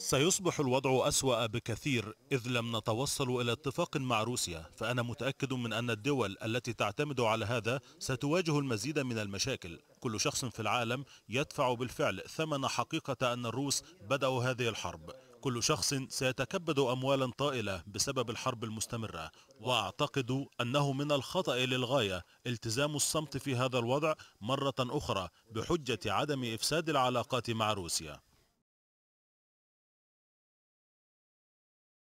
سيصبح الوضع أسوأ بكثير إذ لم نتوصل إلى اتفاق مع روسيا فأنا متأكد من أن الدول التي تعتمد على هذا ستواجه المزيد من المشاكل كل شخص في العالم يدفع بالفعل ثمن حقيقة أن الروس بدأوا هذه الحرب كل شخص سيتكبد أموالا طائلة بسبب الحرب المستمرة وأعتقد أنه من الخطأ للغاية التزام الصمت في هذا الوضع مرة أخرى بحجة عدم إفساد العلاقات مع روسيا